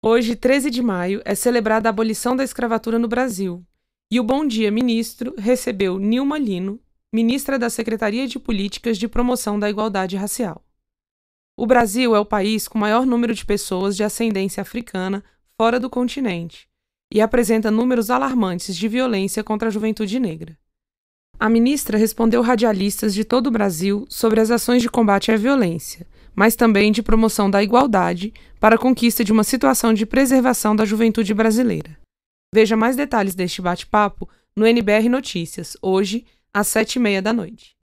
Hoje, 13 de maio, é celebrada a abolição da escravatura no Brasil. E o Bom Dia Ministro recebeu Nilma Lino, ministra da Secretaria de Políticas de Promoção da Igualdade Racial. O Brasil é o país com maior número de pessoas de ascendência africana fora do continente e apresenta números alarmantes de violência contra a juventude negra. A ministra respondeu radialistas de todo o Brasil sobre as ações de combate à violência mas também de promoção da igualdade para a conquista de uma situação de preservação da juventude brasileira. Veja mais detalhes deste bate-papo no NBR Notícias, hoje, às sete e meia da noite.